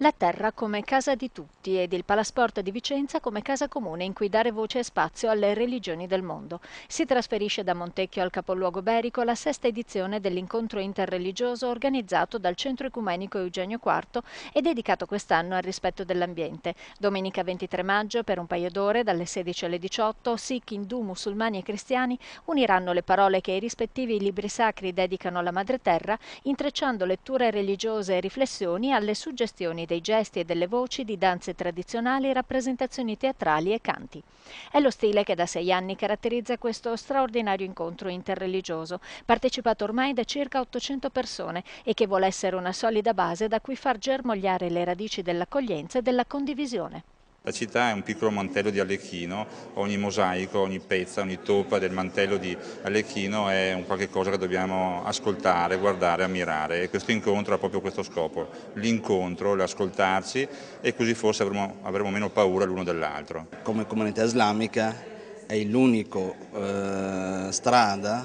la terra come casa di tutti ed il Palasport di Vicenza come casa comune in cui dare voce e spazio alle religioni del mondo. Si trasferisce da Montecchio al capoluogo berico la sesta edizione dell'incontro interreligioso organizzato dal Centro Ecumenico Eugenio IV e dedicato quest'anno al rispetto dell'ambiente. Domenica 23 maggio, per un paio d'ore, dalle 16 alle 18, Sikh, Hindu, musulmani e cristiani uniranno le parole che i rispettivi libri sacri dedicano alla madre terra, intrecciando letture religiose e riflessioni alle suggestioni dei gesti e delle voci, di danze tradizionali, rappresentazioni teatrali e canti. È lo stile che da sei anni caratterizza questo straordinario incontro interreligioso, partecipato ormai da circa 800 persone e che vuole essere una solida base da cui far germogliare le radici dell'accoglienza e della condivisione. La città è un piccolo mantello di Alecchino, ogni mosaico, ogni pezza, ogni toppa del mantello di Alecchino è un qualche cosa che dobbiamo ascoltare, guardare, ammirare e questo incontro ha proprio questo scopo, l'incontro, l'ascoltarci e così forse avremo, avremo meno paura l'uno dell'altro. Come comunità islamica è l'unica eh, strada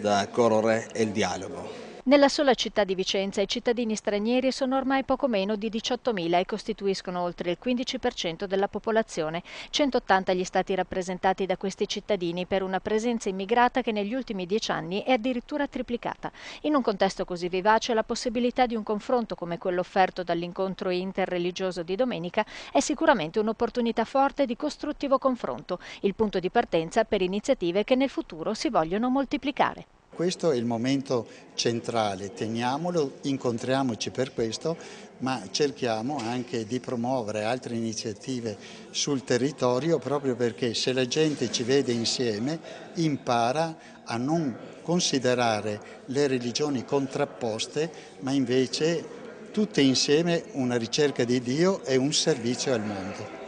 da correre è il dialogo. Nella sola città di Vicenza i cittadini stranieri sono ormai poco meno di 18.000 e costituiscono oltre il 15% della popolazione. 180 gli stati rappresentati da questi cittadini per una presenza immigrata che negli ultimi dieci anni è addirittura triplicata. In un contesto così vivace la possibilità di un confronto come quello offerto dall'incontro interreligioso di domenica è sicuramente un'opportunità forte di costruttivo confronto, il punto di partenza per iniziative che nel futuro si vogliono moltiplicare. Questo è il momento centrale, teniamolo, incontriamoci per questo, ma cerchiamo anche di promuovere altre iniziative sul territorio proprio perché se la gente ci vede insieme impara a non considerare le religioni contrapposte, ma invece tutte insieme una ricerca di Dio e un servizio al mondo.